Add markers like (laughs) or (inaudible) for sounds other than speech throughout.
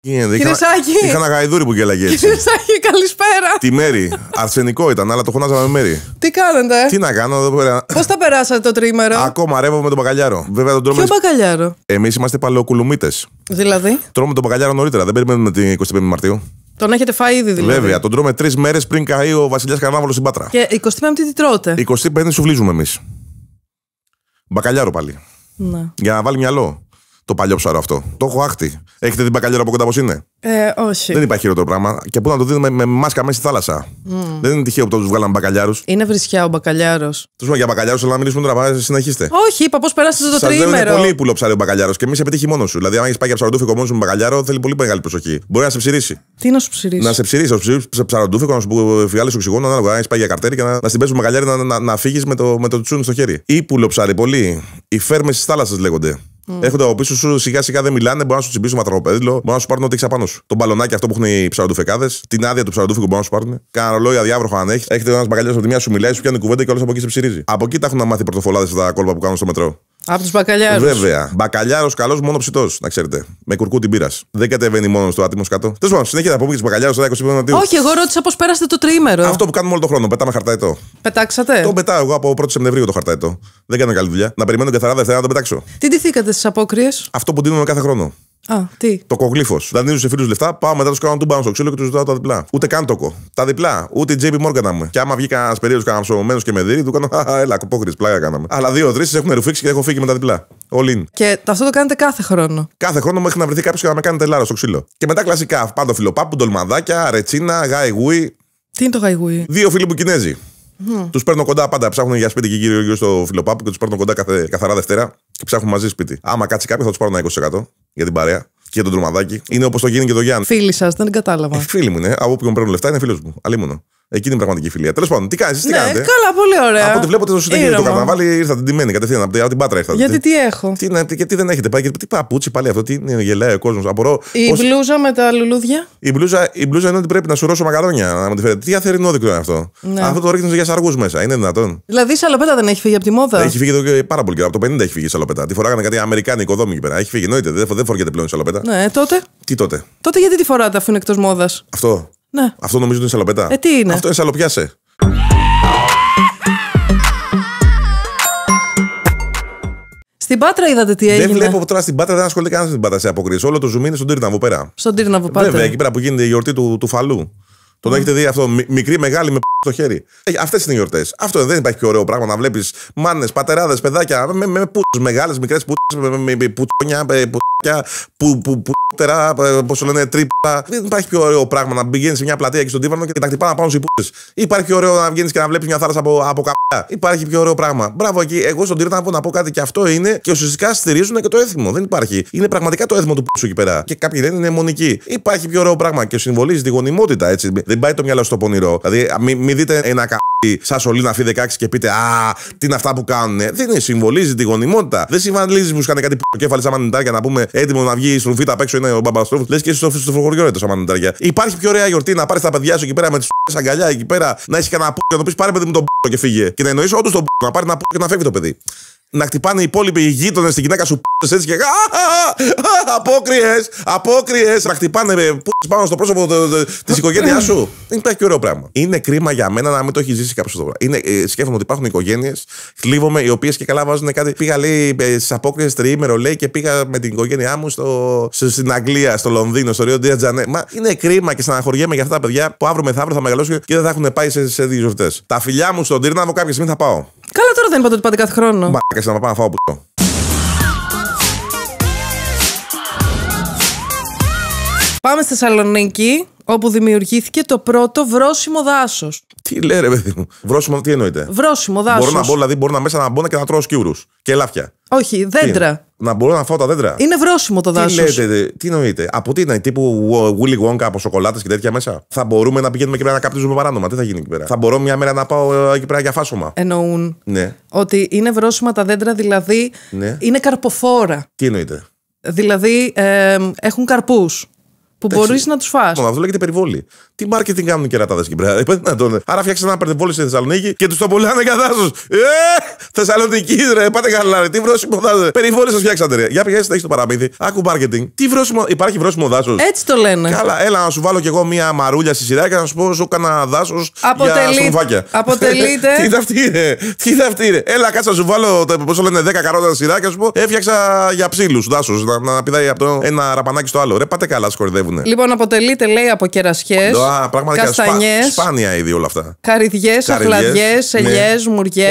Γίνεται. Κύριε Σάκη. Είχα ένα γαϊδούρι που γέλαγε έτσι. Κύριε Σάκη, καλησπέρα. Τη μέρη. Αρσενικό ήταν, αλλά το με μέρη. Τι κάνετε. Τι να κάνω εδώ πέρα. Πώς τα περάσατε το τρίμερο. Ακόμα ρεύω με τον μπακαλιάρο. Βέβαια τον τρώμε. Ποιο μπακαλιάρο. Εμείς είμαστε παλαιοκουλουμίτες. Δηλαδή. Τρώμε τον μπακαλιάρο νωρίτερα. Δεν περιμένουμε την 25η Μαρτίου. Τον έχετε φάει ήδη δηλαδή. Βέβαια, τον τρώμε τρεις μέρες πριν καεί ο Βασιλιάς Καρνάβολο στην Πάτρα. Και 25η τι τρώτε. σουβλίζουμε εμείς. Μπακαλιάρο πάλι. Ναι. Για να βάλει μυαλό το παλιό ψάρο αυτό. Το έχω άχτη. Έχετε δει μπακαλιέρα από κοντά πώς είναι. Ε, όχι. Δεν υπάρχει χειρότερο πράγμα. Και πού να το δίνουμε με μάσκα μέσα στη θάλασσα. Mm. Δεν είναι τυχαίο που τους βγάλαμε μπακαλιάρους. Είναι βρισιά ο μπακαλιάρος. Τους πούμε για μπακαλιάρους, αλλά να μιλήσουμε τώρα. Πάμε, συνεχίστε. Όχι, είπα πώς περάσατε το τρίμερο. Είναι πολύ πουλο ψάρι ο μπακαλιάρος και εμείς επιτύχει μόνος σου. Δηλαδή, αν έχεις πάει για ψαροντούφικο μόνος σου με μπακαλιάρο, θέλει πολύ μεγάλη προσοχή. Μπορεί να σε ψηρήσει. Τι να σου ψηρήσει. Να σε ψηρήσει, να σου σε ψαροντούφικο, να σου φυγάλεις οξυγόνο, να έχεις πάει για καρτέρι και να, να στην πέσει μπακαλιάρι να, να, να φύγεις με το, με το τσούνι στο χέρι. Ή πουλο ψάρι πολύ. Οι φέρμες τη θάλασσα λέγονται. Mm. Έρχονται από πίσω σου, σιγά σιγά δεν μιλάνε, μπορεί να σου τσιμπήσουν ματροπέδιλο, μπορεί να σου πάρουν ό,τι έχεις απάνω σου. Το μπαλονάκι αυτό που έχουν οι ψαροτουφεκάδε, την άδεια του ψαροντούφικου μπορεί να σου πάρουν. Κάνα ρολόι αδιάβροχο αν έχεις. Έχετε ένας μπαγκαλιάς από τη μία σου μιλάει, σου πιάνει κουβέντα και όλος από εκεί σε ψυρίζει. Από εκεί τα έχουν μάθει πρωτοφολάδε τα κόλπα που κάνουν στο μετρό. Από τους μπακαλιάρους. Βέβαια. Μπακαλιάρος καλός, μόνο ψητός, να ξέρετε. Με κουρκού την πύρα. Δεν κατεβαίνει μόνο στο άτιμο κάτω. Τέλος πάντων, συνέχεια θα πούμε και του μπακαλιάρου στα 20 minutos. Όχι, εγώ ρώτησα πώς πέρασε το τριήμερο. Αυτό που κάνουμε όλο τον χρόνο. Πετάμε χαρτάιτο. Πετάξατε. Το πετάω εγώ από 1η Σεπτεμβρίου το χαρταίτο. Δεν κάνω καλή δουλειά. Να περιμένω καθαρά Δευτέρα να το πετάξω. Τι τηθήκατε στις απόκριες. Αυτό που δίνουμε κάθε χρόνο. Α, τι. Το κογλίφο. Δεν δίνουν σε φίλους λεφτά, πάω μετά του κάνω του μπάνω στο ξύλο και τους ζητάω τα διπλά. Ούτε καν τοκο. Τα διπλά. Ούτε JP Morgan να μου. Και άμα βγει κανένας περίεργος κανένας και με δει, του κανω Χαχά, έλα, κοπόχρη, πλάκα κάναμε. Αλλά δύο-τρει έχουν ρουφίξει και έχω φύγει με τα διπλά. All in. Και αυτό το κάνετε κάθε χρόνο. Κάθε χρόνο μέχρι να βρεθεί κάποιος και να με κάνετε λάρο στο ξύλο. Και μετά κλασικά πάντο φιλοπάπου, ντολμαδάκια, ρετσίνα, γαϊγούι. Τι είναι το γαϊγούι. Δύο φίλοι που Κινέζοι. Mm. Τους παίρνω κοντά πάντα. Ψάχνουν για σπίτι και γύρω γύρω στο φιλοπάπου και τους παίρνω κοντά κάθε, καθαρά Δευτέρα και ψάχνουν μαζί σπίτι. Άμα κάτσει κάποιος θα τους πάρω ένα 20% για την παρέα και τον τρομαδάκι. Είναι όπως το γίνει και το Γιάννη. Φίλοι σας, δεν κατάλαβα. Ε, φίλοι μου είναι. Από όποιον παίρνουν λεφτά είναι φίλος μου. Αλλήμονω. Εκείνη είναι πραγματική φιλία. Τέλος πάντων, τι κάνεις, τι ναι, Καλά, πολύ ωραία. Από ό,τι βλέπω, το δεν το καρναβάλι, την τιμένη κατευθείαν από την πάτρα. Ήρθατε. Γιατί τι έχω. Τι, γιατί δεν έχετε πάει, γιατί τι παπούτσι πάλι αυτό, τι είναι γελάει ο κόσμος. Απορώ. Η πώς... μπλούζα με τα λουλούδια. Η μπλούζα, η μπλούζα είναι ότι πρέπει να σου ρώσω μακαρόνια. Να μου τη Τι αθερινόδικο είναι αυτό. Ναι. Αυτό το ρίχνεις για σαργούς μέσα. Είναι δυνατόν. Δηλαδή η σαλοπέτα δεν έχει φύγει από τη μόδα. Έχει φύγει εδώ και πάρα πολύ καιρό. Από το 50 έχει φύγει η σαλοπέτα. Τη φοράγανε κάτι αμερικάνικο δόμη πέρα. Έχει φύγει, νοείται. Δεν φοριέται πλέον η σαλοπέτα. Ναι, ε, τότε. Τι τότε. Τότε γιατί τη φοράτε αφού είναι εκτός μόδας. Αυτό. Ναι. Αυτό νομίζω είναι σαλοπέτα. Ε, τι είναι. Αυτό είναι σαλοπιάσε. Στην Πάτρα είδατε τι έγινε. Δεν βλέπω τώρα στην Πάτρα, δεν ασχολείται κανένας με την Πάτρα σε αποκρίσει. Όλο το ζουμίνι είναι στον Τύρναβο πέρα. Στον Τύρναβο πέρα. Βέβαια, εκεί πέρα που γίνεται η γιορτή του, του φαλού. Τον έχετε δει αυτό. Μικρή, μεγάλη με στο χέρι. Ε, Αυτές είναι οι γιορτές. Αυτό δεν υπάρχει πιο ωραίο πράγμα να βλέπεις μάνες, πατεράδες, παιδάκια με, με μεγάλες, μικρές πούτσες, με, με πουτσόνια, ε, που, που, πούτερα, ε, πώς το λένε, τρύπα. Δεν υπάρχει πιο ωραίο πράγμα να πηγαίνεις σε μια πλατεία εκεί στον τύπανο και να χτυπά να πάνω σε πούτσες. Υπάρχει πιο ωραίο να βγαίνεις και να βλέπεις μια θάλασσα από, από Υπάρχει πιο ωραίο πράγμα. Μπράβο εκεί. Εγώ στον Τύρτα να πω κάτι και αυτό είναι και ουσιαστικά στηρίζουν και το έθιμο. Δεν υπάρχει. Είναι πραγματικά το έθιμο του πούσου εκεί πέρα. Και κάποιοι δεν είναι μονικοί. Υπάρχει πιο ωραίο πράγμα και συμβολίζει τη γονιμότητα έτσι. Δεν πάει το μυαλό στο πονηρό. Δηλαδή μην μη δείτε ένα κα σαν να φύγει 16 και πείτε Α, τι είναι αυτά που κάνουν. Δεν είναι, συμβολίζει τη γονιμότητα. Δεν συμβολίζει που σου κάνει κάτι που κέφαλε σαν μανιτάρια να πούμε έτοιμο να βγει στον φίτα απ' έξω είναι ο μπαμπαστρόφ. Λες και στο, στο φροχωριό ρε το μανιτάρια. Υπάρχει πιο ωραία γιορτή να πάρεις τα παιδιά σου εκεί πέρα με τις αγκαλιά εκεί πέρα να έχεις κανένα πού και να το πεις πάρε παιδί μου τον και φύγε. Και να εννοήσω όντως τον να πάρει να και να φεύγει το παιδί να χτυπάνε οι υπόλοιποι γείτονε στην γυναίκα σου π***ες έτσι και Απόκριες! Απόκριες! να χτυπάνε ε, π***ες πάνω στο πρόσωπο της οικογένεια σου. Δεν υπάρχει και ωραίο πράγμα. Είναι κρίμα για μένα να μην το έχει ζήσει κάποιος εδώ Είναι ε, Σκέφτομαι ότι υπάρχουν οικογένειες, θλίβομαι, οι οποίες και καλά βάζουν κάτι. Πήγα λέει ε, στις απόκριες τριήμερο λέει και πήγα με την οικογένειά μου στο, στην Αγγλία, στο Λονδίνο, στο Ρίο Ντιατζανέ. Μα είναι κρίμα και στεναχωριέμαι για αυτά τα παιδιά που αύριο μεθαύριο θα μεγαλώσουν και δεν θα έχουν πάει σε, σε δύο Τα φιλιά μου στον μου κάποια στιγμή θα πάω. Καλά τώρα δεν είπατε ότι πάτε κάθε χρόνο. Μπάκα, να πάω να φάω που Πάμε στη Θεσσαλονίκη, όπου δημιουργήθηκε το πρώτο βρόσιμο δάσος. Τι λέει ρε παιδί μου. Βρόσιμο, τι εννοείται. Βρόσιμο δάσο. Μπορώ να μπω, δηλαδή μπορώ να μέσα να μπω και να τρώω σκιούρους και ελάφια. Όχι, δέντρα να μπορώ να φάω τα δέντρα. Είναι βρώσιμο το δάσο. Τι λέτε, τι νοείτε; Από τι είναι, τύπου Willy Wonka από σοκολάτες και τέτοια μέσα. Θα μπορούμε να πηγαίνουμε εκεί πέρα να καπνίζουμε παράνομα. Τι θα γίνει εκεί πέρα. Θα μπορώ μια μέρα να πάω ε, εκεί πέρα για φάσομα. Εννοούν ναι. ότι είναι βρώσιμα τα δέντρα, δηλαδή ναι. είναι καρποφόρα. Τι νοείτε. Δηλαδή ε, έχουν καρπούς που μπορείς να τους φά. Λοιπόν, αυτό λέγεται περιβόλη. Τι marketing κάνουν οι κερατάδε εκεί πέρα. Άρα φτιάξε ένα περιβόλη στη Θεσσαλονίκη και τους το πουλάνε κατά σου. Ε, Θεσσαλονίκη, ρε, πάτε καλά, ρε. Τι βρώσιμο δάσο. Περιβόλη σας φτιάξατε, ρε. Για πηγαίνετε, έχεις το παραμύθι. Άκου marketing. Τι βρώσιμο, υπάρχει βρόσιμο δάσος. Έτσι το λένε. Καλά, έλα να σου βάλω κι εγώ μία μαρούλια στη σειρά και να σου πω σου έκανα δάσος για Αποτελείται. (laughs) Τι είναι αυτή, ρε. Τι είναι αυτή, ρε. Έλα, κάτσα σου βάλω, πώ λένε, 10 καρότα στη σειρά και σου πω έφτιαξα για ψήλους δάσος να πηδάει από το ένα ραπανάκι στο άλλο. Ρε, πάτε καλά, σκορδεύω μαζεύουν. Λοιπόν, αποτελείται λέει από κερασιές, καστανιές, σπάνια ήδη όλα αυτά. Καριδιέ, αχλαδιέ, ελιέ, ναι. μουριέ.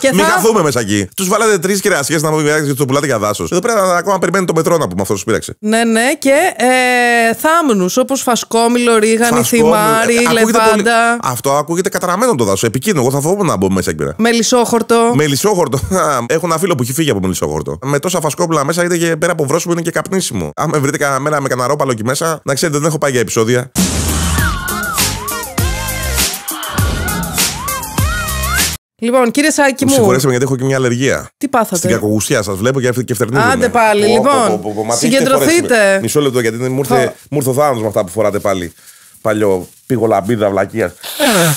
Και Μην θα... μέσα εκεί. Τους βάλατε τρεις κερασιές να μου και τους πουλάτε για δάσος. Εδώ πέρα ακόμα περιμένει το μετρό να πούμε αυτός που πείραξε. Ναι, ναι, και ε, θάμνους όπως φασκόμιλο ρίγανη, ε, θυμάρι, ε, λεβάντα. Αυτό ακούγεται καταραμένο το δάσος. Επικίνδυνο, εγώ θα φοβόμουν να μπω μέσα εκεί πέρα. Μελισόχορτο. Μελισσόχορτο. (laughs) Έχω ένα φίλο που έχει φύγει από μελισσόχορτο. Με τόσα φασκόπουλα μέσα είτε και πέρα από που είναι και καπνίσιμο. Αν με βρείτε κανένα με καναρόπαλο εκεί μέσα. Να ξέρετε, δεν έχω πάει για επεισόδια. Λοιπόν, κύριε Σάκη μου. Συγχωρέστε γιατί έχω και μια αλλεργία. Τι πάθατε. Στην κακογουσία σας βλέπω και και φτερνίζει. Άντε πάλι, λοιπόν. συγκεντρωθείτε. Μισό λεπτό γιατί μου ήρθε ο θάνατος με αυτά που φοράτε πάλι. Παλιό πίγο λαμπίδα βλακία. Ε,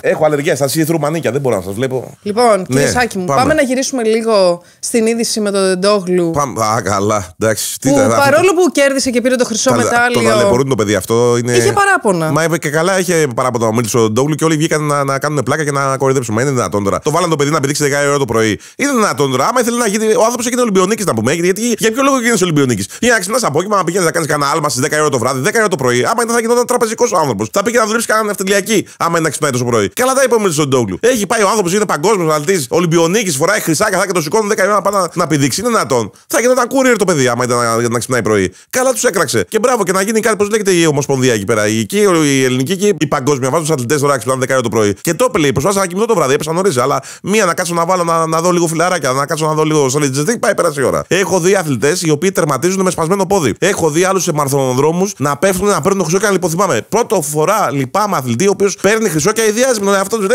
Έχω αλλεργία, σα ήρθε ρουμανίκια, δεν μπορώ να σας βλέπω. Λοιπόν, ναι, κύριε ναι, Σάκη μου, πάμε. πάμε. να γυρίσουμε λίγο στην είδηση με τον Ντόγλου. Πάμε. Α, καλά, εντάξει. Τι που, θα... Παρόλο που κέρδισε και πήρε το χρυσό τα, μετάλλιο. Το ταλαιπωρούν το παιδί αυτό. Είναι... Είχε παράπονα. Μα είπε και καλά, είχε παράπονα ο Μίλτσο ο Ντόγλου και όλοι βγήκαν να, να κάνουν πλάκα και να κορυδέψουμε. είναι δυνατόν τώρα. Το βάλαν το παιδί να πηδήξει 10 ώρα το πρωί. Είναι δυνατόν τώρα. Άμα ήθελε να γίνει. Ο άνθρωπος έγινε Ολυμπιονίκης να πούμε. Γιατί, για ποιο λόγο γίνει Ολυμπιονίκης. Για να ξυπνάς απόγευμα, να πηγαίνεις να κάνεις κανένα άλμα στις 10 ώρα το βράδυ, 10 ώρα το πρωί. Άμα ήταν θα γινόταν τραπεζικός άνθρωπος. Θα πήγε να δουλέψει κανένα ευτελιακή να ξυπνάει τόσο πρωί. Καλά τα είπαμε στον Ντόγκλου. Έχει πάει ο άνθρωπος, είναι παγκόσμιος αθλητής, Ολυμπιονίκης, φοράει χρυσά καθά και το σηκώνουν 10 ημέρα πάνε να, να πηδήξει. Είναι δυνατόν. Θα γινόταν κούριερ το παιδί άμα ήταν να, να ξυπνάει πρωί. Καλά τους έκραξε. Και μπράβο και να γίνει κάτι, πώς λέγεται η Ομοσπονδία εκεί πέρα. Η, εκεί, η ελληνική και η παγκόσμια. Βάζουν τους αθλητές τώρα ξυπνάνε 10 το πρωί. Και το πελε, προσπάθησα να κοιμηθώ το βράδυ, έπεσα νωρίς. Αλλά μία να κάτσω να βάλω να, να δω λίγο φιλαράκια, να κάτσω να δω λίγο solid πάει πέρασε ώρα. Έχω δει αθλητές οι οποίοι τερματίζουν με σπασμένο πόδι. Έχω δει άλλους σε να να παίρνουν φορά λυπάμαι αθλητή ο οποίος Παίρνει χρυσό και αειδιάζει με τον εαυτό τους.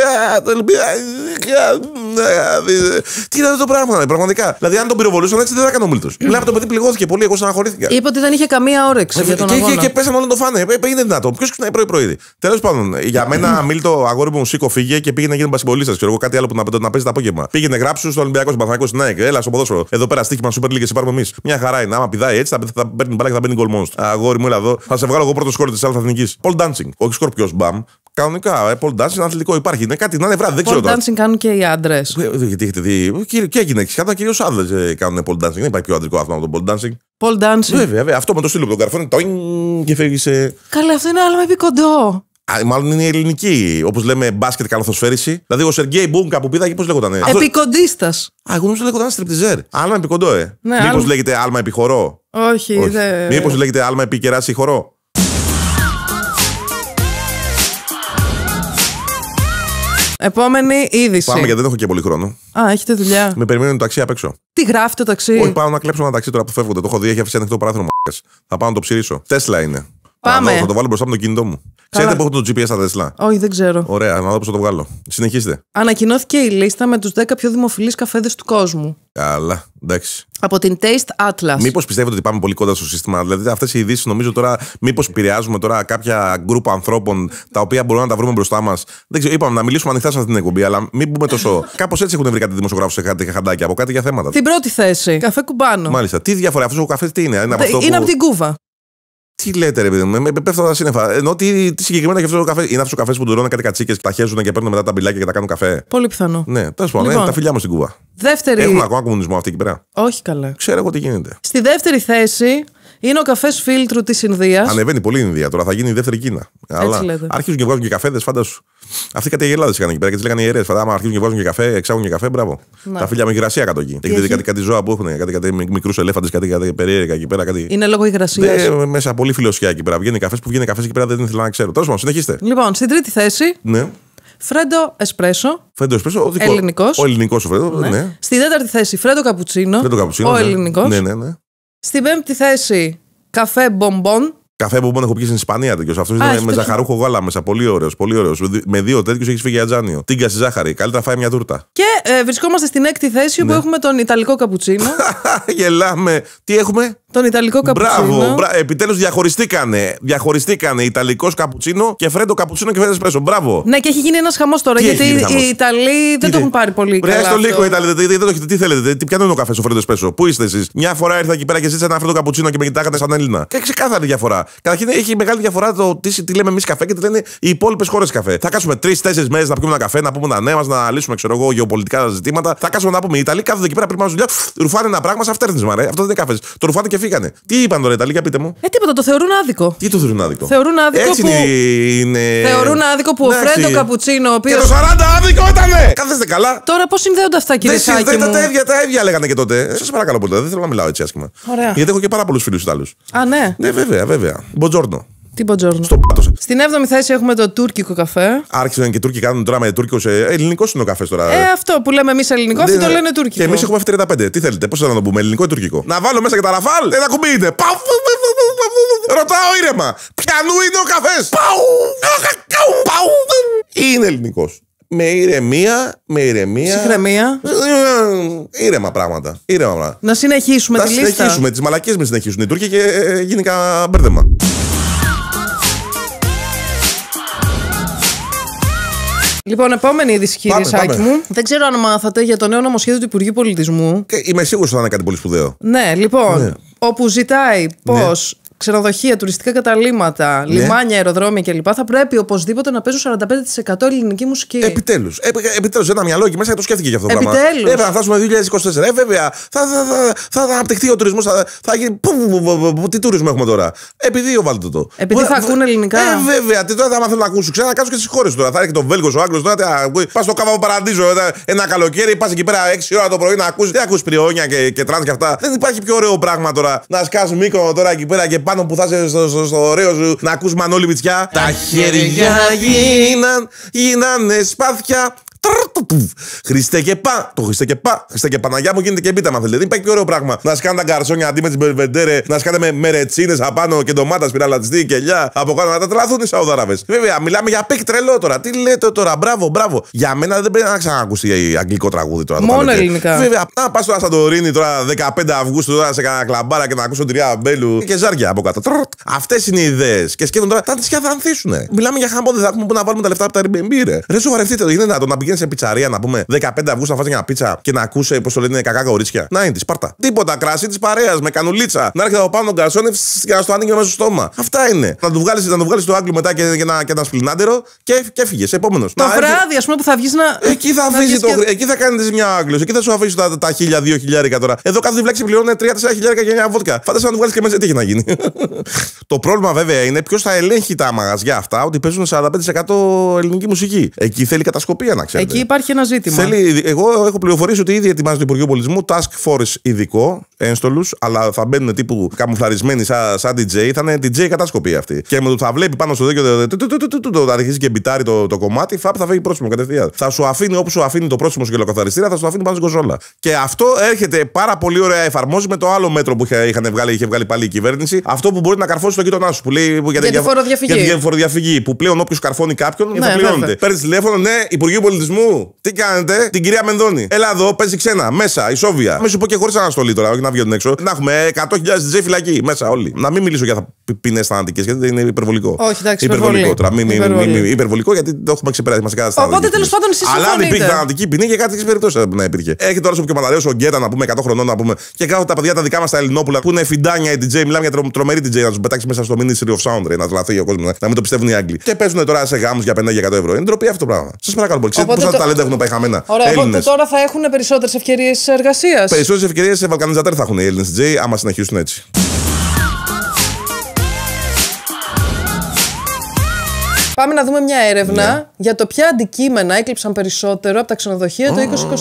τι είναι αυτό το πράγμα, πραγματικά. Δηλαδή, αν τον πυροβολούσαν έτσι, δεν θα έκανε ο Μίλτος. Βλέπει το παιδί πληγώθηκε πολύ, εγώ στεναχωρήθηκα. Είπε ότι δεν είχε καμία όρεξη. Ε, για τον και, και, και πέσαμε όλο το φάνε. Ε, ε, είναι δυνατό. Ποιος ξυπνάει πρωί-πρωί. Τέλος πάντων, για μένα, Μίλτο, αγόρι μου, σήκω φύγε και πήγαινε να γίνει πασιμπολίστα. Ξέρω εγώ κάτι άλλο που να, να παίζει το απόγευμα. Πήγαινε γράψου στο Ολυμπιακό Συμπαθακό στην Έλα στο ποδόσφαιρο. Εδώ πέρα στοίχημα σούπερ λίγε και πάρουμε εμείς. Μια χαρά είναι. Άμα πηδάει έτσι, θα, θα παίρνει και θα μπαίνει γκολμόν. Αγόρι μου, έλα εδώ. Θα σε βγάλω εγώ πρώτο σκόρ της Αλφα Εθνική. Πολ dancing. Όχι σκορπιός μπαμ. Κανονικά αθλητικά. Πολ ε, dancing είναι αθλητικό, υπάρχει. Είναι κάτι να είναι βράδυ, δεν ξέρω. Πολ dancing κάνουν και οι άντρες. Ε, ε, γιατί έχετε δει. Και γυναίκε. Κατά κυρίω άντρε κάνουν πολ dancing. Δεν υπάρχει πιο αντρικό άθλημα από τον πολ dancing. Πολ dancing. Βέβαια, βέβαια. Αυτό με το στήλο που τον καρφώνει. είναι και φεύγεις σε. Καλά, αυτό είναι άλλο επικοντό. Μάλλον είναι η ελληνική, όπως λέμε, μπάσκετ καλαθοσφαίριση. Δηλαδή ο Σεργέη Μπούνκα που εκεί, πώς λέγονταν. Επικοντίστας. Α, εγώ νομίζω λέγονταν στριπτιζέρ. Άλμα επικοντό, ε. Ναι, Μήπως λέγεται άλμα επί Όχι, Όχι. δεν. Μήπως λέγεται άλμα επικεράσει χορό. Επόμενη είδηση. Πάμε γιατί δεν έχω και πολύ χρόνο. Α, έχετε δουλειά. Με περιμένουν το ταξί απ' έξω. Τι γράφει το ταξί. Όχι, πάω να κλέψω ένα ταξί τώρα που φεύγονται. Το έχω δει, έχει αφήσει ανοιχτό παράθυρο. Θα πάω να το ψηρίσω. Τέσλα είναι. Πάμε. Θα το βάλω μπροστά από το κινητό μου. Ξέρετε που έχω το GPS στα Τεσλά. Όχι, δεν ξέρω. Ωραία, να δω πώς θα το βγάλω. Συνεχίστε. Ανακοινώθηκε η λίστα με τους 10 πιο δημοφιλείς καφέδες του κόσμου. Καλά, εντάξει. Από την Taste Atlas. Μήπως πιστεύετε ότι πάμε πολύ κοντά στο σύστημα. Δηλαδή, αυτές οι ειδήσεις νομίζω τώρα, μήπως επηρεάζουμε τώρα κάποια γκρουπ ανθρώπων τα οποία μπορούμε να τα βρούμε μπροστά μας. Δεν ξέρω, είπαμε να μιλήσουμε ανοιχτά σε αυτή την εκπομπή, αλλά μην πούμε τόσο. (laughs) Κάπως έτσι έχουν βρει κάτι δημοσιογράφους σε κάτι χαντάκια από κάτι για θέματα. Την πρώτη θέση. Καφέ κουμπάνο. Μάλιστα. Τι διαφορά αυτός ο καφέ τι είναι. Είναι από, από την Κούβα. Τι λέτε, ρε παιδί μου, με πέφτουν τα σύννεφα. Ενώ τι, τι συγκεκριμένα και αυτό το καφέ. Είναι αυτός ο καφές που ντουρώνουν κάτι κατσίκες και τα χέζουν και παίρνουν μετά τα μπιλάκια και τα κάνουν καφέ. Πολύ πιθανό. Ναι, τέλος πάντων, λοιπόν, ε, τα φιλιά μου στην Κούβα. Δεύτερη... Έχουν ακόμα κομμουνισμό αυτή εκεί πέρα. Όχι καλά. Ξέρω εγώ τι γίνεται. Στη δεύτερη θέση είναι ο καφές φίλτρου της Ινδίας. Ανεβαίνει πολύ η Ινδία τώρα, θα γίνει η δεύτερη Κίνα. Έτσι Αλλά λέτε. αρχίζουν και βγάζουν και καφέδες, φάντασου. Αυτοί κάτι γελάδε είχαν εκεί πέρα και τις λέγανε ιερέ. Φαντάζομαι αρχίζουν και βγάζουν και καφέ, εξάγουν και καφέ, μπράβο. Να. Τα φίλια με υγρασία κάτω εκεί. Έχετε έχει... κάτι, κάτι ζώα που έχουν, κάτι, κάτι μικρούς ελέφαντες, κάτι, κάτι περίεργα εκεί πέρα. Κάτι... Είναι λόγω υγρασίας. Ε, μέσα πολύ φιλοσιά εκεί πέρα. Βγαίνει καφές που βγαίνει καφές εκεί πέρα δεν ήθελα να ξέρω. Τέλος συνεχίστε. Λοιπόν, στην τρίτη θέση. Ναι. Φρέντο Εσπρέσο. Φρέντο Εσπρέσο, ο δικό. Ελληνικός. Ο ελληνικός ο Φρέντο. Ναι. ναι. Στη τέταρτη θέση, Φρέντο Καπουτσίνο. Φρέντο Καπουτσίνο. Ο ναι. ελληνικός. Ναι, ναι, ναι. Στην πέμπτη θέση, καφέ μπομπον. Καφέ μπομπον έχω πει στην Ισπανία τέτοιος. Αυτό είναι με ζαχαρούχο γάλα μέσα. Πολύ ωραίος, πολύ ωραίος. Με δύο τέτοιους έχεις φύγει ατζάνιο. Τίγκα στη ζάχαρη. Καλύτερα φάει μια τούρτα. Και ε, βρισκόμαστε στην έκτη θέση ναι. που έχουμε τον Ιταλικό καπουτσίνο. (laughs) Γελάμε. Τι έχουμε, τον Ιταλικό καπουτσίνο. Μπράβο, μπρα... επιτέλους διαχωριστήκανε. Διαχωριστήκανε Ιταλικός καπουτσίνο και φρέντο καπουτσίνο και φρέντο εσπρέσο. Μπράβο. Ναι, και έχει γίνει ένας χαμός τώρα. Τι γιατί οι Ιταλοί δεν το έχουν πάρει πολύ. Ρε, το λίγο Ιταλοί. Δεν το έχετε. Τι θέλετε. Τι πιάνει ο καφέ ο φρέντος εσπρέσο. Πού είστε εσείς. Μια φορά ήρθα εκεί πέρα και ζήτησα ένα φρέντο καπουτσίνο και με κοιτάγατε σαν Έλληνα. Και ξεκάθαρη διαφορά. Καταρχήν έχει μεγάλη διαφορά το τι, τι λέμε εμείς καφέ και τι λένε οι υπόλοιπες χώρες καφέ. Θα κασουμε τρει τρει-τέσσερι μέρες να πιούμε ένα καφέ, να πούμε τα νέα μας, να λύσουμε ξέρω εγώ γεωπολιτικά ζητήματα. Θα κάσουμε να πούμε οι Ιταλοί κάθονται εκεί πέρα πριν μας δουλειά. Ρουφάνε ένα πράγμα σε αυτέρνισμα. Αυτό δεν είναι καφές. Το ρουφάνε και φύγανε. Τι είπαν τώρα οι Ιταλοί, πείτε μου. Ε, τίποτα, το θεωρούν άδικο. Τι το θεωρούν άδικο. Θεωρούν άδικο Έτσι που... είναι. Θεωρούν άδικο που ο Φρέντο Καπουτσίνο. Ο οποίος... Και το 40 άδικο ήταν! Κάθεστε καλά. Τώρα πώς συνδέονται αυτά, κύριε Δεν συνδέονται τα ίδια, τα ίδια λέγανε και τότε. Ε, Σας παρακαλώ πολύ, δεν θέλω να μιλάω έτσι άσχημα. Ωραία. Γιατί έχω και πάρα πολλούς φίλους Ιταλού. Α, ναι. Ναι, βέβαια, βέβαια. Μποτζόρνο πάτος. Στην 7η θέση έχουμε το τουρκικό καφέ. Άρχισαν και οι Τούρκοι κάνουν τώρα για Τούρκο. Ε, ελληνικός είναι ο καφές τώρα. Ε, αυτό που λέμε εμείς ελληνικός, αυτοί το λένε τουρκικό. Και εμείς έχουμε F35. Τι θέλετε, πώς θα το πούμε, ελληνικό ή τουρκικό. Να βάλω μέσα και τα ραφάλ. Ένα Ρωτάω ήρεμα. Πιανού είναι ο καφές. Παου. Είναι ελληνικός με ηρεμία, με ηρεμία. Συγχρεμία. Ήρεμα πράγματα. Ήρεμα πράγματα. Να συνεχίσουμε να Τι μαλακίε με συνεχίσουν οι Τούρκοι και γίνει κανένα μπέρδεμα. Λοιπόν, επόμενη είδηση, κύριε Σάκη μου. Δεν ξέρω αν μάθατε για το νέο νομοσχέδιο του Υπουργείου Πολιτισμού. Και είμαι σίγουρος ότι θα είναι κάτι πολύ σπουδαίο. Ναι, λοιπόν. Ναι. Όπου ζητάει ναι. πω ξενοδοχεία, τουριστικά καταλήματα, ναι. λιμάνια, αεροδρόμια κλπ. Θα πρέπει οπωσδήποτε να παίζουν 45% ελληνική μουσική. Επιτέλους. Ε, ε Επιτέλους. Ένα μυαλό και μέσα το σκέφτηκε γι' αυτό το πράγμα. Επιτέλους. Ε, θα φτάσουμε 2024. Ε, βέβαια. Θα, θα, θα, θα, θα αναπτυχθεί ο τουρισμός. Θα, θα γίνει. Που, που, που, τι τουρισμό έχουμε τώρα. Επειδή ο βάλτε το. Επειδή θα ακούνε ελληνικά. Ε, βέβαια. Τι τώρα θα μάθουν να ακούσουν. Ξέρω να κάτσουν και στις χώρες τώρα. Θα έρχεται το Βέλγος, ο Άγγλος Πας στο κάβα παραντίζω ε, ένα καλοκαίρι. Πας εκεί πέρα 6 ώρα το πρωί να ακούσει. ακούς πριόνια και, και τραν και αυτά. Δεν υπάρχει πιο ωραίο πράγμα τώρα να σκάσουν μήκο τώρα εκεί πέρα και πάνω που θα είσαι στο, στο, στο ωραίο σου να ακούς Μανώλη Μητσιά. Τα χέρια γίναν, γίνανε σπάθια. Χριστέ και πα. Το Χριστέ και πα. Χριστέ και Παναγιά μου γίνεται και πίτα μα Δεν Υπάρχει και ωραίο πράγμα. Να σκάνε τα καρσόνια αντί με τις μπερβεντέρε, να σκάνε με μερετσίνε απάνω και ντομάτας σπιραλατιστή και ελιά. Από κάτω να τα τραθούν οι Σαουδάραβε. Βέβαια, μιλάμε για παίκ τρελό τώρα. Τι λέτε τώρα, μπράβο, μπράβο. Για μένα δεν πρέπει να ξανακούσει αγγλικό τραγούδι τώρα. Μόνο ελληνικά. Βέβαια, να πας τώρα Σαντορίνη τώρα 15 Αυγούστου τώρα σε κανένα κλαμπάρα και να ακούσουν τρία μπέλου και ζάρια από κάτω. Αυτές είναι οι ιδέες. Και σκέφτονται τώρα τι και θα ανθίσουν. Μιλάμε για χαμό, θα έχουμε που να βάλουμε τα λεφτά από τα Airbnb, ρε. Ρε σοβαρευτείτε, να το να πηγαίνεις σε πιτσα πιτσαρία να πούμε 15 Αυγούστου να φάει μια πίτσα και να ακούσει πώ το λένε κακά κορίτσια. Να είναι της Σπάρτα. Τίποτα κράση της παρέας με κανουλίτσα. Να έρχεται από πάνω τον καρσόν ε, και να στο άνοιγε μέσα στο στόμα. Αυτά είναι. Να του βγάλεις το, το άγγλο μετά και, και, να, και ένα σφιλνάντερο και, και έφυγες. Επόμενος. Το βράδυ, ας πούμε που θα βγεις να. Εκεί θα, αφήσει το, και... εκεί θα κάνεις μια άγγλος. Εκεί θα σου αφήσει τα, τα 1000, 2000 τώρα. Εδώ κάθε βλέξη πληρώνει 3-4 χιλιάρικα για μια βότκα. Φαντάζομαι να του βγάλεις και μέσα ε, τι έχει να γίνει. (laughs) το πρόβλημα βέβαια είναι ποιος θα ελέγχει τα μαγαζιά αυτά ότι παίζουν 45% ελληνική μουσική. Εκεί θέλει κατασκοπία να ξέρει. Εκεί υπάρχει ένα ζήτημα. Θέλει, εγώ έχω πληροφορήσει ότι ήδη ετοιμάζει το Υπουργείο Πολιτισμού Task Force ειδικό, ένστολους, αλλά θα μπαίνουν τύπου καμουφλαρισμένοι σαν, σαν DJ. Θα είναι DJ κατασκοπή. αυτή. Και με το θα βλέπει πάνω στο δίκαιο, θα αρχίσει και μπιτάρει το, το κομμάτι, φαπ, θα φύγει πρόσημο κατευθείαν. Θα σου αφήνει όπου σου αφήνει το πρόσημο σου γελοκαθαριστήρα, θα σου αφήνει πάνω στην κοζόλα. Και αυτό έρχεται πάρα πολύ ωραία εφαρμόζει με το άλλο μέτρο που είχαν βγάλει, είχε βγάλει πάλι η κυβέρνηση. Αυτό που μπορεί να καρφώσει το γείτονά σου. Που λέει, που για, για τη φοροδιαφυγή. Που πλέον όποιος καρφώνει κάποιον ναι, θα ναι, πληρώνεται. Ναι. Παίρνεις τηλέφωνο, ναι, Υπουργείο Πολιτισμού, τι κάνετε, την κυρία Μενδώνη. Έλα εδώ, παίζει ξένα, μέσα, ισόβια. Με σου πω και χωρίς αναστολή τώρα, όχι να βγαίνουν έξω. Να έχουμε 100.000 τζε φυλακή μέσα όλοι. Να μην μιλήσω για ποινέ θανατικές, γιατί είναι υπερβολικό. Όχι, εντάξει, υπερβολικό. Τώρα, μην, υπερβολικό, γιατί το έχουμε ξεπεράσει, μας στιγμή. Οπότε τέλος πάντων εσείς Αλλά αν υπήρχε θανατική ποινή και κάτι τέτοιες περιπτώσεις να υπήρχε. Έχει τώρα σου πιο ο Γκέτα να πούμε 100 χρονών να πούμε και κάθονται τα παιδιά τα δικά μας τα Ελληνόπουλα που είναι φιντάνια ή DJ, μιλάμε για τρομερή DJ να τους πετάξει μέσα στο Ministry of Sound, ρε, να λαθεί ο κόσμος, να μην το πιστεύουν οι Άγγλοι. Και παίζουν τώρα σε γάμους για 50 100 ευρώ. Είναι ντροπή αυτό το πράγμα. Σας παρακαλώ πολύ. Ξέρετε πώ θα τα ταλέντα έχουν πάει χαμένα. Ωραία, Έλληνες. τώρα θα έχουν περισσότερες ευκαιρίες εργασίας. Περισσότερες ευκαιρίες σε Βαλκανιζατέρ θα έχουν οι Έλληνες, Τζέι, άμα συνεχίσουν έτσι. Πάμε να δούμε μια έρευνα ναι. για το ποια αντικείμενα έκλειψαν περισσότερο από τα ξενοδοχεία το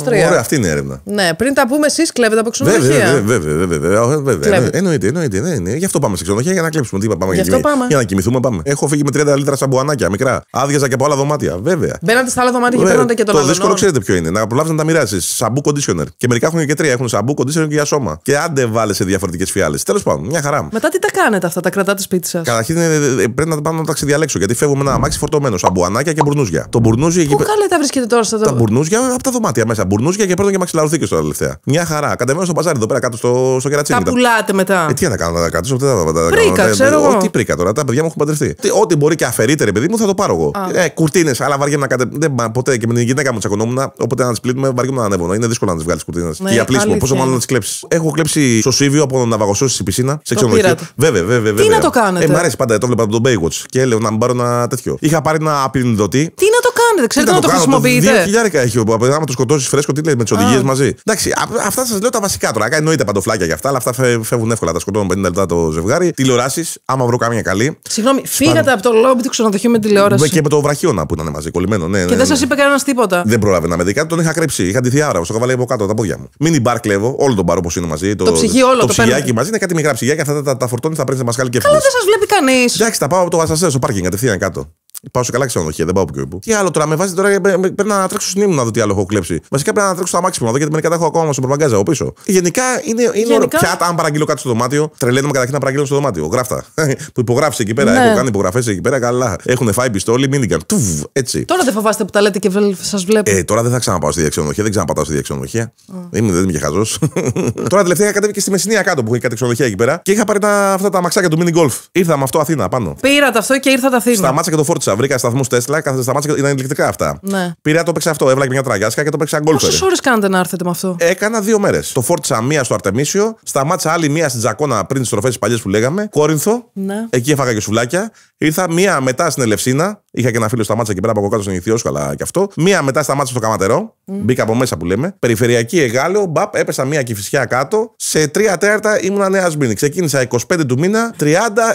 2023. Ωραία, αυτή είναι η έρευνα. Ναι, πριν τα πούμε, εσείς κλέβετε από ξενοδοχεία. Βέβαια, βέβαια, βέβαια. Εννοείται, εννοείται. Ναι, ναι. Γι' αυτό πάμε σε ξενοδοχεία για να κλέψουμε. Τι είπα, πάμε, για, αυτό πάμε. για να κοιμηθούμε, πάμε. Έχω φύγει με 30 λίτρα σαμπουανάκια μικρά. Άδειαζα και από άλλα δωμάτια, βέβαια. Μπαίνατε στα άλλα δωμάτια βέβαια. και παίρνατε και το Το λαδονό. δύσκολο ξέρετε ποιο είναι. Να προλάβεις να τα μοιράσει. Σαμπού κοντίσιονερ. Και μερικά έχουν και τρία. Έχουν σαμπού κοντίσιονερ και για σώμα. Και άντε βάλε σε διαφορετικές φιάλες. Τέλος πάντων, μια χαρά. Μετά τι τα κάνετε αυτά, τα κρατάτε σπίτι σας. Καταρχήν ε, ε, ε, πρέπει να τα πάμε να τα ξεδιαλέξω γιατί φεύγουμε ένα αμάξι φορτωμένο. Σαμπουανάκια και μπουρνούζια. Το μπουρνούζι εκεί. Πού καλά τα βρίσκεται τώρα στο Τα μπουρνούζια από τα δωμάτια μέσα. Μπουρνούζια και παίρνω και μαξιλαρωθήκες τώρα τελευταία. Μια χαρά. Κατεβαίνω στο παζάρι εδώ πέρα κάτω στο, στο κερατσίνι. Τα πουλάτε μετά. Ε, τι να κάνω, να τα κρατήσω. Πρίκα, ξέρω εγώ. Τι πρίκα τώρα, τα παιδιά μου έχουν παντρευτεί. Ό,τι μπορεί και αφαιρείται, ρε παιδί μου, θα το πάρω εγώ. Ε, Κουρτίνες, αλλά βαριέμαι να κατεβαίνω. Ποτέ και με την γυναίκα μου τσακωνόμουν, όποτε να τις πλύνουμε, βαριέμαι να ανέβω. Είναι δύσκολο να ναι, τις βγάλεις κουρτίνες. Και για πλήσιμο, πόσο μάλλον να τις κλέψεις. Έχω κλέψει σωσίβιο από να βαγωσώσει στη πισίνα σε ξενοδοχείο. Βέβαια, βέβαια, βέβαια. Τι να το κάνετε. Ε, μ' αρέσει πάντα, το βλέπα από τον Baywatch και έλεγα να μην πάρω ένα τέτοιο. Είχα πάρει ένα απειληντωτή. Τι να το κάνετε, ξέρετε να το, το χρησιμοποιείτε. χιλιάρικα έχει ο να το σκοτώσει φρέσκο, τι λέει με τις οδηγίες μαζί. Εντάξει, αυτά σας λέω τα βασικά τώρα. Εννοείται παντοφλάκια για αυτά, αλλά αυτά φεύγουν εύκολα. Τα σκοτώνω 50 λεπτά το ζευγάρι. Τηλεοράσεις, άμα βρω κάμια καλή. Συγγνώμη, φύγατε από το λόμπι του ξενοδοχείου με τηλεόραση. Και με το βραχιώνα που ήταν μαζί κολλημένο, ναι. Και ναι, δεν σας ναι. είπε κανένας τίποτα. Δεν πρόλαβε να με δει κάτι, τον είχα κρέψει. Είχα τη θιάρα, στο καβαλέ από κάτω τα πόδια μου. Μην μπαρ κλέβω, όλο τον παρό όπως είναι μαζί. Το, το ψυγείο όλο. Το, το ψυγιάκι μαζί είναι κάτι μικρά ψυγιάκι, αυτά τα, τα, τα φορτώνει, θα να μα κάνει και φίλοι. Καλά δεν σας βλέπει κανείς. Εντάξει, τα πάω από το ασασέ στο πάρκινγκ κατευθείαν κάτω. Πάω σε καλά ξενοδοχεία, δεν πάω που και όπου. Τι άλλο τώρα, με βάζει τώρα πρέπει να τρέξω στην να δω τι άλλο έχω κλέψει. Βασικά πρέπει να τρέξω στα μάξιμα δω γιατί μερικά τα έχω ακόμα στο προπαγκάζα από πίσω. Γενικά είναι, είναι Γενικά... Ωρα... Πια αν παραγγείλω κάτι στο δωμάτιο, τρελαίνουμε καταρχήν να παραγγείλω στο δωμάτιο. Γράφτα. (laughs) που υπογράφεις εκεί πέρα, ναι. έχω κάνει υπογραφές εκεί πέρα, καλά. Έχουν φάει πιστόλι, μίνιγκαν. Τουβ, έτσι. Τώρα δεν φοβάστε που τα λέτε και σας βλέπω. Ε, τώρα δεν θα ξαναπάω στη διαξενοδοχεία, δεν ξαναπατάω στη διαξενοδοχεία. Oh. Είμαι, δεν είμαι και χαζός. (laughs) τώρα τελευταία κατέβηκε στη Μεσσηνία κάτω που είχε κάτι ξενοδοχεία εκεί πέρα και είχα πάρει αυτά τα μαξάκια του mini golf. Ήρθα με αυτό Αθήνα πάνω. Πήρα αυτό και ήρθα τα Αθήνα. Βρήκα σταθμούς Τέσλα, τα σταμάτησα και ήταν ηλεκτρικά αυτά. Ναι. Πήρα το παίξα αυτό, και μια τραγιάσκα και το παίξα γκολ. Πόσες ώρε κάνετε να έρθετε με αυτό. Έκανα δύο μέρες. Το φόρτισα μία στο Αρτεμίσιο, σταμάτησα άλλη μία στην Τζακώνα πριν τις τροφές παλιές που λέγαμε, Κόρινθο, ναι. εκεί έφαγα και σουβλάκια. Ήρθα μία μετά στην Ελευσίνα, Είχα και ένα φίλο στα μάτια και πέρα από κάτω στον σου, αλλά και αυτό. Μία μετά στα μάτια στο Καματερό. Μπήκα από μέσα που λέμε. Περιφερειακή Εγάλεο, μπαπ, έπεσα μία φυσικά κάτω. Σε τρία τέταρτα ήμουν νέα Σμήνη. Ξεκίνησα 25 του μήνα, 30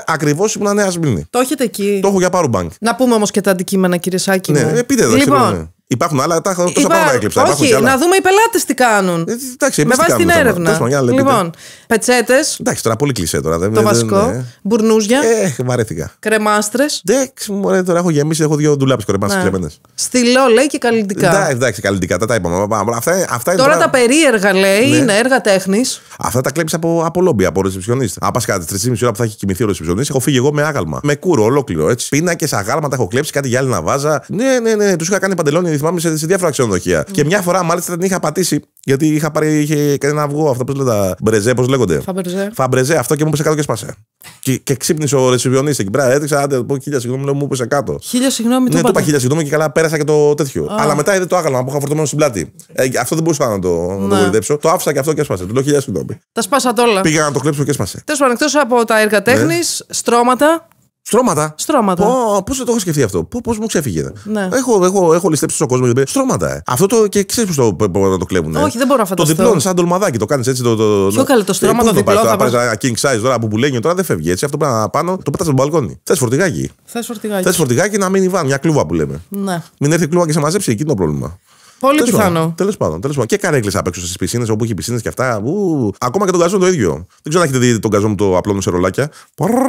ακριβώ ήμουν νέα Σμήνη. Το έχετε εκεί. Το έχω για πάρου Να πούμε όμως και τα αντικείμενα, κύριε Σάκη. Ναι, ε, πείτε εδώ, λοιπόν, ναι. Υπάρχουν άλλα, τα τόσα Υπά... πράγματα έκλειψα. Όχι, να δούμε οι πελάτες τι κάνουν. Ε, εντάξει, με βάση την έρευνα. λοιπόν, πετσέτες. Εντάξει, τώρα πολύ κλεισέ τώρα. Δεν, το δεν, βασικό. Ναι. Μπουρνούζια. Ε, βαρέθηκα. Κρεμάστρες. Εντάξει, μωρέ, τώρα έχω γεμίσει, έχω δύο ντουλάπες κρεμάστρες ναι. κλεμμένες. Στυλό λέει και καλλιτικά. Εντάξει, εντάξει καλλιτικά, τα, τα είπαμε. Αυτά, αυτά είναι τώρα, τώρα, τα περίεργα λέει ναι. είναι έργα τέχνης. Αυτά τα κλέψει από, από λόμπι, από ρεσιψιονίστ. Α, πας κάτι ή ώρα που θα έχει κοιμηθεί ο ρεσιψιονίστ, έχω φύγει εγώ με άγαλμα. Με κούρο ολόκληρο έτσι. Πίνακες αγάλματα έχω κλέψει, κάτι γυάλι να βάζα. Ναι, ναι, ναι, τους είχα κάνει παντελόνι Θυμάμαι σε, σε διάφορα ξενοδοχεία. Mm. Και μια φορά μάλιστα την είχα πατήσει. Γιατί είχα πάρει είχε κάνει ένα αυγό, αυτό που λέγονται. Τα... Μπρεζέ, πώς λέγονται. Φαμπρεζέ. Φαμπρεζέ, αυτό και μου πέσε κάτω και σπάσε. Και, και ξύπνησε ο ρεσιβιονίστη εκεί πέρα. Έδειξα, άντε, πω χίλια συγγνώμη, λέω, μου πήσε κάτω. Χίλια συγγνώμη, ναι, το είπα χίλια συγγνώμη και καλά πέρασα και το τέτοιο. Oh. Αλλά μετά είδε το άγαλμα που είχα φορτωμένο στην πλάτη. Ε, αυτό δεν μπορούσα να το ναι. κορυδέψω. Το άφησα και αυτό και σπάσε. Του λέω χίλια συγγνώμη. Τα σπάσα όλα. Πήγα να το κλέψω και σπάσε. Τέλος πάντων, εκτός από τα έργα ναι. τέχνης, στρώματα. Στρώματα. Στρώματα. Πώ το έχω σκεφτεί αυτό. Πώ μου ξέφυγε. Ναι. Έχω, έχω, έχω ληστέψει στον κόσμο Στρώματα. Ε. Αυτό το και ξέρεις πώς το, να το κλέβουν. Ε. Όχι, δεν μπορώ να φανταστώ. Το διπλώνεις σαν τολμαδάκι. Το κάνεις έτσι. Το, το, Πιο καλό το ε, στρώμα. το διπλώνει. Θα πάρει ένα king size τώρα που πουλένει τώρα δεν φεύγει έτσι. Αυτό πρέπει να πάνω το πετά στο μπαλκόνι. Θες φορτηγάκι. Θες φορτηγάκι. Θες φορτηγάκι να μείνει βάλει, μια κλούβα που λέμε. Ναι. Μην έρθει κλούβα και σε μαζέψει εκεί το πρόβλημα. Πολύ πιθανό. Τέλος πάντων, τέλος πάντων. Και καρέκλες απ' έξω στις πισίνες, όπου έχει πισίνες και αυτά. Ου, ακόμα και τον καζόν το ίδιο. Δεν ξέρω αν έχετε δει τον καζόν μου το απλό σε ρολάκια.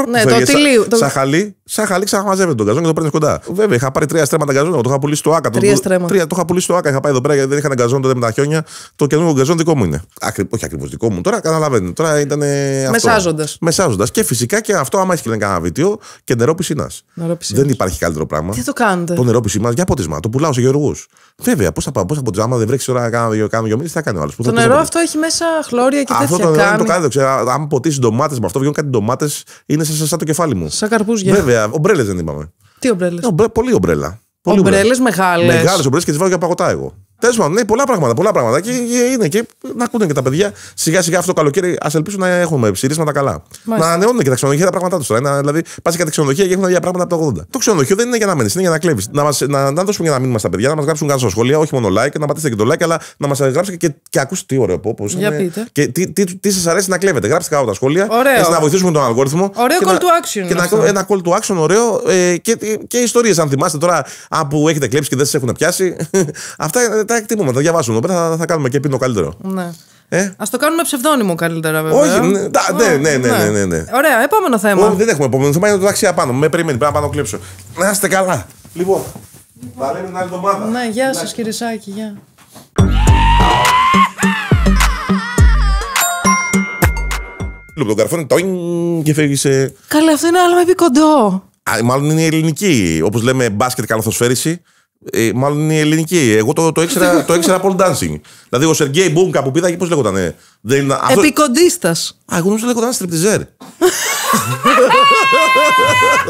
Ναι, Φεύγε, το τυλίου. Σα, το... Σαν χαλί, σαν χαλί ξαναμαζεύεται τον καζόν και το παίρνεις κοντά. Βέβαια, είχα πάρει τρία στρέμματα καζόν, το είχα πουλήσει στο ΑΚΑ. Τρία το, στρέμματα. Τρία, το είχα πουλήσει στο ΑΚΑ. Είχα πάει εδώ πέρα γιατί δεν ένα καζόν τότε με τα χιόνια. Το καινούργιο καζόν δικό μου είναι. Ακρι, όχι ακριβώς δικό μου τώρα, καταλαβαίνετε. Τώρα ήταν. Μεσάζοντας. Μεσάζοντας. Και φυσικά και αυτό, άμα έχεις κανένα βίντεο και νερό πισίνας. Δεν υπάρχει καλύτερο πράγμα. Τι το κάνετε. Το νερό πισίνας για ποτισμά. Το πουλάω σε γεωργούς. Βέβαια, πώς θα πάω πώ από τζάμα δεν βρέξεις ώρα να δύο, κάνω δύο μήνες, θα κάνει ο άλλο. Το νερό αυτό έχει μέσα χλώρια και τέτοια. Αυτό το νερό το Αν ποτίσει ντομάτες με αυτό, βγαίνουν κάτι ντομάτες, είναι σαν το κεφάλι μου. Σαν καρπούζια. Βέβαια, ομπρέλες δεν είπαμε. Τι ομπρέλες. Ε, πολύ ομπρέλα. Ομπρέλε μεγάλες. Μεγάλες ομπρέλες και τις βάζω για παγωτά εγώ. Τέλος πάντων, ναι, πολλά πράγματα. Πολλά πράγματα. Και είναι και να ακούνε και τα παιδιά. Σιγά σιγά αυτό το καλοκαίρι ας ελπίσουν να έχουμε ψηρίσματα καλά. Μάλιστα. Να ανανεώνουν και τα ξενοδοχεία τα πράγματά τους. Δηλαδή, πας και τα ξενοδοχεία και έχουν τα πράγματα από το 80. Το ξενοδοχείο δεν είναι για να μένεις, είναι για να κλέβεις. Να, μας, να, να δώσουμε για να μείνουμε στα παιδιά, να μας γράψουν κάτω στα σχολεία, όχι μόνο like, να πατήσετε και το like, αλλά να μας γράψετε και, και, ακούστε τι ωραίο πω. για είναι, πείτε. Και τι, τι, τι, τι σας αρέσει να κλέβετε. Γράψτε κάτω τα σχόλια. Ωραίο. να βοηθήσουμε τον αλγόριθμο. Ωραίο call to action. Και ένα call to action ωραίο ε, και, και ιστορίες αν θυμάστε τώρα που έχετε κλέψει και δεν σας έχουν πιάσει. (laughs) Αυτά τα εκτιμούμε, θα διαβάσουμε εδώ θα, θα κάνουμε και πίνω καλύτερο. Ναι. Ε? Ας το κάνουμε ψευδόνιμο καλύτερα, βέβαια. Όχι, ναι, ναι, ναι, ναι, ναι, ναι, ναι. Ωραία, επόμενο θέμα. δεν έχουμε επόμενο θέμα, είναι το ταξί απάνω. Με περιμένει, πρέπει να πάω να κλέψω. Να είστε καλά. Λοιπόν, θα λέμε την άλλη εβδομάδα. Ναι, γεια σας, κύριε γεια. Λοιπόν, τον καρφώνει το και φεύγει σε. Καλά, αυτό είναι άλλο κοντό. Μάλλον είναι η ελληνική. Όπως λέμε, μπάσκετ καλαθοσφαίριση. Ε, μάλλον μάλλον η ελληνική. Εγώ το, το, ήξερα, το ήξερα pole dancing. Δηλαδή ο Σεργέη Μπούνκα που και πώς λέγονταν. Ε, Επικοντίστας. Α, εγώ νομίζω λέγονταν στριπτιζέρ. (laughs)